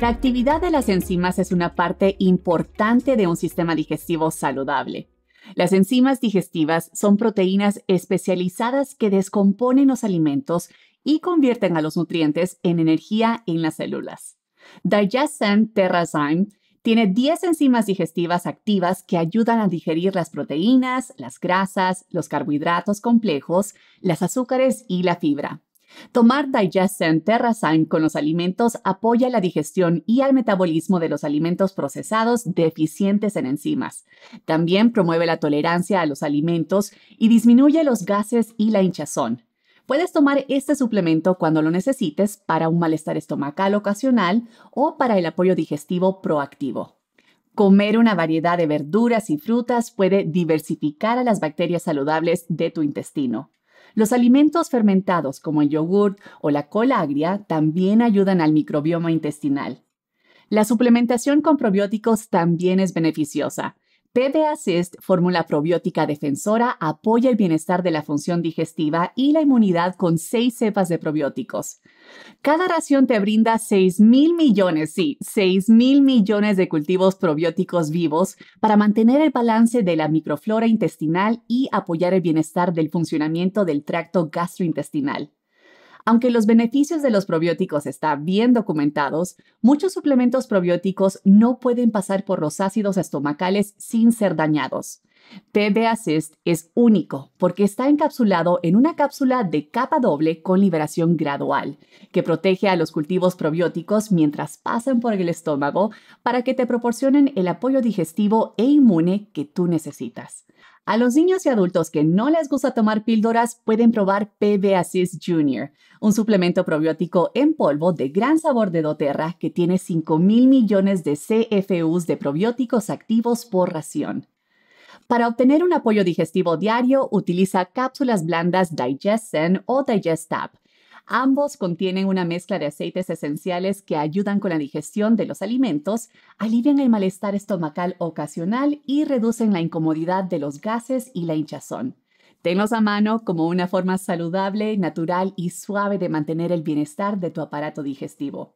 La actividad de las enzimas es una parte importante de un sistema digestivo saludable. Las enzimas digestivas son proteínas especializadas que descomponen los alimentos y convierten a los nutrientes en energía en las células. Digestin Terrazyme tiene 10 enzimas digestivas activas que ayudan a digerir las proteínas, las grasas, los carbohidratos complejos, los azúcares y la fibra. Tomar Digestion TerraSign con los alimentos apoya la digestión y al metabolismo de los alimentos procesados deficientes en enzimas. También promueve la tolerancia a los alimentos y disminuye los gases y la hinchazón. Puedes tomar este suplemento cuando lo necesites para un malestar estomacal ocasional o para el apoyo digestivo proactivo. Comer una variedad de verduras y frutas puede diversificar a las bacterias saludables de tu intestino. Los alimentos fermentados como el yogurt o la cola agria también ayudan al microbioma intestinal. La suplementación con probióticos también es beneficiosa. PB Assist, fórmula probiótica defensora, apoya el bienestar de la función digestiva y la inmunidad con seis cepas de probióticos. Cada ración te brinda 6 mil millones, sí, 6 mil millones de cultivos probióticos vivos para mantener el balance de la microflora intestinal y apoyar el bienestar del funcionamiento del tracto gastrointestinal. Aunque los beneficios de los probióticos están bien documentados, muchos suplementos probióticos no pueden pasar por los ácidos estomacales sin ser dañados. PB Assist es único porque está encapsulado en una cápsula de capa doble con liberación gradual, que protege a los cultivos probióticos mientras pasan por el estómago para que te proporcionen el apoyo digestivo e inmune que tú necesitas. A los niños y adultos que no les gusta tomar píldoras pueden probar PB Assist Junior, un suplemento probiótico en polvo de gran sabor de doTERRA que tiene 5 mil millones de CFUs de probióticos activos por ración. Para obtener un apoyo digestivo diario, utiliza cápsulas blandas Digesten o digestap Ambos contienen una mezcla de aceites esenciales que ayudan con la digestión de los alimentos, alivian el malestar estomacal ocasional y reducen la incomodidad de los gases y la hinchazón. Tenlos a mano como una forma saludable, natural y suave de mantener el bienestar de tu aparato digestivo.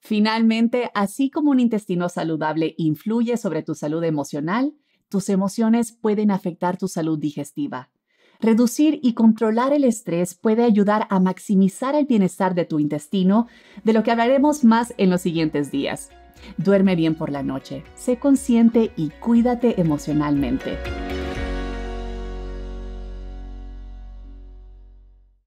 Finalmente, así como un intestino saludable influye sobre tu salud emocional, tus emociones pueden afectar tu salud digestiva. Reducir y controlar el estrés puede ayudar a maximizar el bienestar de tu intestino, de lo que hablaremos más en los siguientes días. Duerme bien por la noche, sé consciente y cuídate emocionalmente.